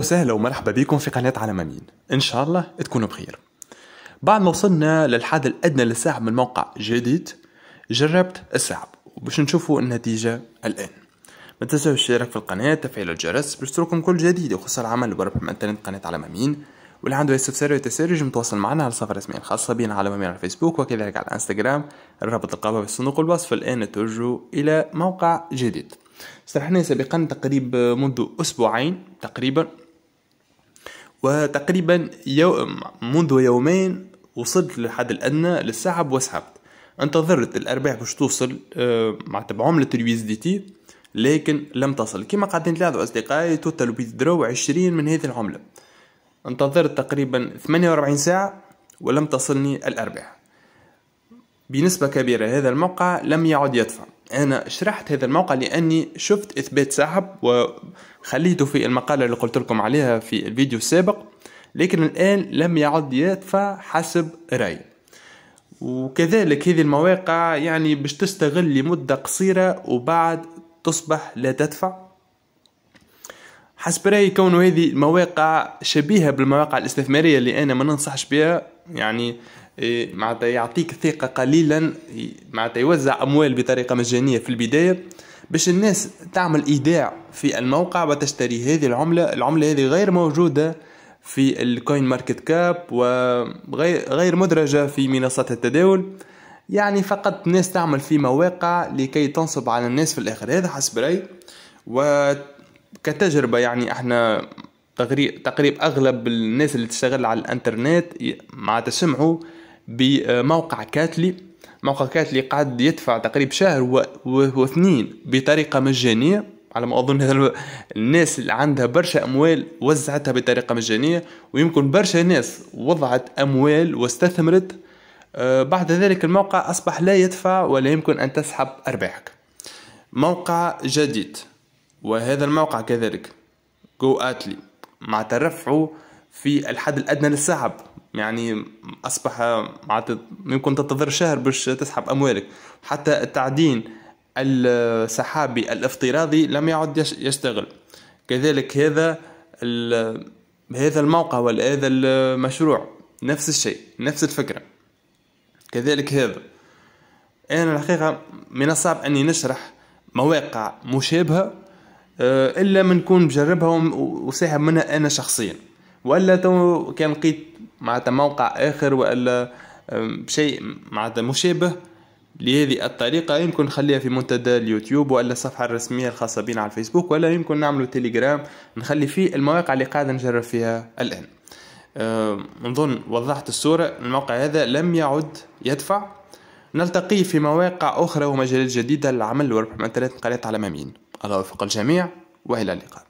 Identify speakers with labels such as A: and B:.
A: وسهلا ومرحبا بكم في قناة على مين إن شاء الله تكونوا بخير بعد ما وصلنا للحد الأدنى للسحب من موقع جديد جربت السحب وباش نشوفوا النتيجة الآن ما تنسوا الاشتراك في القناة تفعيل الجرس باش تروكم كل جديد يخص العمل بربح من انترنت قناة على مين واللي عنده استفسار وتسارج يجم يتواصل معنا على الصفحة الرسمية الخاصة بنا على مين على الفيسبوك وكذلك على الانستغرام الرابط القابل في صندوق الوصف الآن توجهوا إلى موقع جديد استرحنا سابقا تقريبا منذ أسبوعين تقريبا وتقريبا يوم منذ يومين وصلت للحد الأدنى للسحب وسحبت انتظرت الأرباح باش توصل آه، مع بعملة اليو دي تي لكن لم تصل كما قاعدين نلاحظوا أصدقائي توتال ويت درو 20 من هذه العملة انتظرت تقريبا 48 ساعة ولم تصلني الأرباح بنسبة كبيرة هذا الموقع لم يعد يدفع أنا شرحت هذا الموقع لأني شفت إثبات سحب وخليته في المقالة اللي قلت لكم عليها في الفيديو السابق لكن الآن لم يعد يدفع حسب رأيي وكذلك هذه المواقع يعني باش تستغل لمدة قصيرة وبعد تصبح لا تدفع حسب رايي كونه هذه مواقع شبيهه بالمواقع الاستثماريه اللي انا ما ننصحش بها يعني إيه، معناتها يعطيك ثقه قليلا معناتها يوزع اموال بطريقه مجانيه في البدايه باش الناس تعمل ايداع في الموقع وتشتري هذه العمله العمله هذه غير موجوده في الكوين ماركت كاب وغير غير مدرجه في منصات التداول يعني فقط الناس تعمل في مواقع لكي تنصب على الناس في الاخر هذا حسب رايي و كتجربه يعني احنا تقريب, تقريب اغلب الناس اللي تشتغل على الانترنت مع تسمعوا بموقع كاتلي موقع كاتلي قاعد يدفع تقريب شهر و... و... واثنين بطريقه مجانيه على ما اظن الناس اللي عندها برشا اموال وزعتها بطريقه مجانيه ويمكن برشا ناس وضعت اموال واستثمرت آه، بعد ذلك الموقع اصبح لا يدفع ولا يمكن ان تسحب ارباحك موقع جديد وهذا الموقع كذلك جو اتلي مع ترفعه في الحد الادنى للسحب يعني اصبح معناتها ممكن تنتظر شهر باش تسحب اموالك حتى التعدين السحابي الافتراضي لم يعد يشتغل كذلك هذا هذا الموقع ولا هذا المشروع نفس الشيء نفس الفكرة كذلك هذا أنا الحقيقة من الصعب أني نشرح مواقع مشابهة آه، الا ما نكون مجربها وساهم منها انا شخصيا والا تو كان لقيت معناتها موقع اخر والا شيء معناتها مشابه لهذه الطريقة يمكن نخليها في منتدى اليوتيوب ولا الصفحة الرسمية الخاصة بنا على الفيسبوك ولا يمكن نعملوا تيليجرام نخلي فيه المواقع اللي قاعد نجرب فيها الآن أه نظن وضحت الصورة الموقع هذا لم يعد يدفع نلتقي في مواقع أخرى ومجالات جديدة للعمل وربما ثلاث قناة على مامين الله يوفق الجميع والى اللقاء